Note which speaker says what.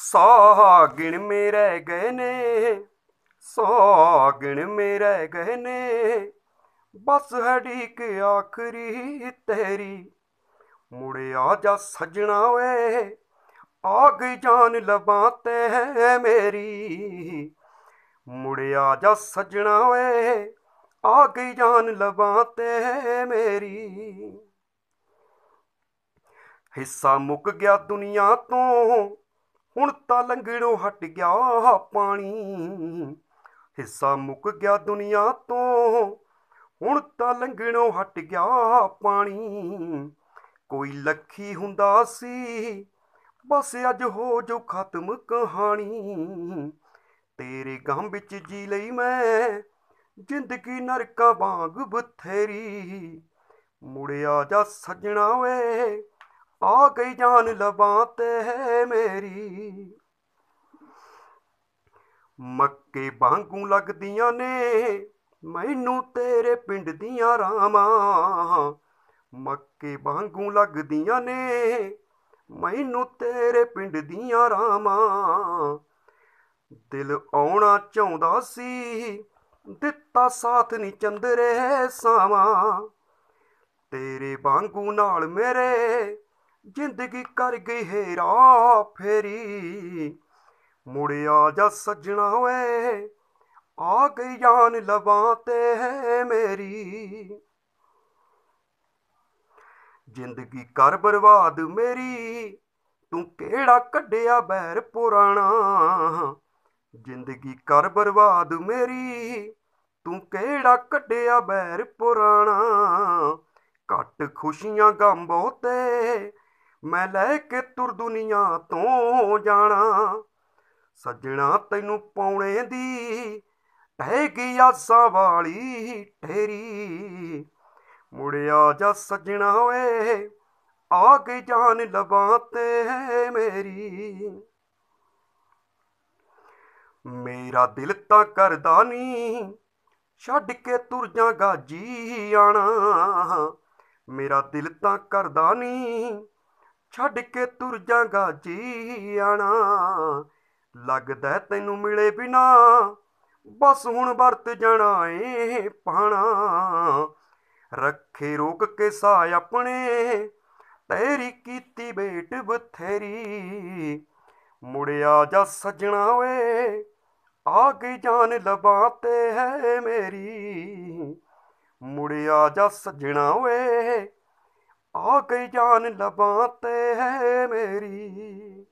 Speaker 1: ਸਾਹਾ ਗਿਣ ਮੇ ਰਹਿ ਗਏ ਨੇ ਸਾਹਾ ਗਿਣ ਮੇ ਰਹਿ ਗਏ ਨੇ ਬਸ ਹੜੀਕ ਆਖਰੀ ਤੇਰੀ ਮੁੜਿਆ ਜਾ ਸਜਣਾ ਓਏ ਆ ਗਈ ਜਾਨ ਲਬਾਂ ਤੇ ਮੇਰੀ ਮੁੜਿਆ ਜਾ ਸਜਣਾ ਓਏ ਆ ਗਈ ਜਾਨ ਲਬਾਂ ਤੇ ਮੇਰੀ ਹਿੱਸਾ ਮੁੱਕ ਗਿਆ ਦੁਨੀਆ ਤੋਂ ਹੁਣ ਤਾਂ ਲੰਗੜੋਂ ਹਟ ਗਿਆ ਪਾਣੀ ਹਿੱਸਾ ਮੁੱਕ ਗਿਆ ਦੁਨੀਆ ਤੋਂ ਹੁਣ ਤਾਂ ਲੰਗੜੋਂ ਹਟ ਗਿਆ ਪਾਣੀ ਕੋਈ ਲੱਖੀ ਹੁੰਦਾ ਸੀ ਬਸ ਅੱਜ ਹੋ ਜੋ ਖਤਮ ਕਹਾਣੀ ਤੇਰੇ ਗਮ ਵਿੱਚ ਜੀ ਲਈ ਮੈਂ ਜ਼ਿੰਦਗੀ ਨਰਕਾ ਵਾਂਗ ਬਥੇਰੀ ਮੁੜਿਆ ਜਾ ਸੱਜਣਾ ਓਏ ਗਈ ਜਾਨ जान लबाते ਮੇਰੀ ਮੱਕੇ ਬਾਂਗੂ ਲੱਗਦੀਆਂ ਨੇ ਮੈਨੂੰ ਤੇਰੇ ਪਿੰਡ ਦੀਆਂ ਰਾਮਾ ਮੱਕੇ ਬਾਂਗੂ ਲੱਗਦੀਆਂ ਨੇ ਮੈਨੂੰ ਤੇਰੇ ਪਿੰਡ ਦੀਆਂ ਰਾਮਾ ਦਿਲ ਆਉਣਾ ਚਾਹੁੰਦਾ ਸੀ ਦਿੱਤਾ ਸਾਥ ਨਹੀਂ ਚੰਦਰੇ ਸਾਵਾ ਤੇਰੇ ਬਾਂਗੂ ਨਾਲ ਮੇਰੇ ਜ਼ਿੰਦਗੀ ਕਰ ਗਈ ਹੇਰਾ ਫੇਰੀ ਮੁੜਿਆ ਜਾ ਸੱਜਣਾ ਓਏ ਆ ਗਈ ਜਾਨ ਲਵਾਂ ਤੇ ਮੇਰੀ ਜ਼ਿੰਦਗੀ ਕਰ ਬਰਬਾਦ ਮੇਰੀ ਤੂੰ ਕਿਹੜਾ ਕੱਢਿਆ ਬੈਰ ਪੁਰਾਣਾ ਜ਼ਿੰਦਗੀ ਕਰ ਬਰਬਾਦ ਮੇਰੀ ਤੂੰ ਕਿਹੜਾ ਕੱਢਿਆ ਬੈਰ ਪੁਰਾਣਾ ਘੱਟ ਖੁਸ਼ੀਆਂ ਗਮ ਬਹੁਤੇ ਮੈਂ ਲੈ ਕੇ ਤੁਰ ਦੁਨੀਆ ਤੋਂ ਜਾਣਾ ਸੱਜਣਾ ਤੈਨੂੰ ਪਾਉਣੇ ਦੀ ਟਹਿ ਗਈ ਆਸਾਂ ਵਾਲੀ ਠੇਰੀ ਮੁੜਿਆ ਜਾ ਸੱਜਣਾ ਓਏ ਆ ਕੇ ਜਾਨ ਲਬਾਂ ਤੇ ਮੇਰੀ ਮੇਰਾ ਦਿਲ ਤਾਂ ਕਰਦਾ ਨਹੀਂ ਛੱਡ ਕੇ ਤੁਰ ਜਾਗਾ ਜੀ ਆਣਾ ਮੇਰਾ ਦਿਲ ਤਾਂ ਕਰਦਾ ਨਹੀਂ ਛੱਡ ਕੇ ਤੁਰ ਜਾਗਾ ਜੀ ਆਣਾ ਲੱਗਦਾ ਤੈਨੂੰ ਮਿਲੇ ਬਿਨਾ ਬਸ ਹੁਣ ਵਰਤ ਜਾਣਾ ਏ ਪਾਣਾ ਰੱਖੇ ਰੋਕ ਕੇ ਸਾ ਆਪਣੇ ਤੇਰੀ ਕੀਤੀ ਬੇਟ ਬਥੇਰੀ ਮੁੜਿਆ ਜਾ ਸਜਣਾ ਓਏ ਆ ਗਈ ਜਾਨ ਲਬਾਂ ਤੇ ਹੈ ਮੇਰੀ ਮੁੜਿਆ ਜਾ ਸਜਣਾ ਓਏ ਆ ਕੇ ਜਾਨ ਲਬਾਂ ਤੇ ਮੇਰੀ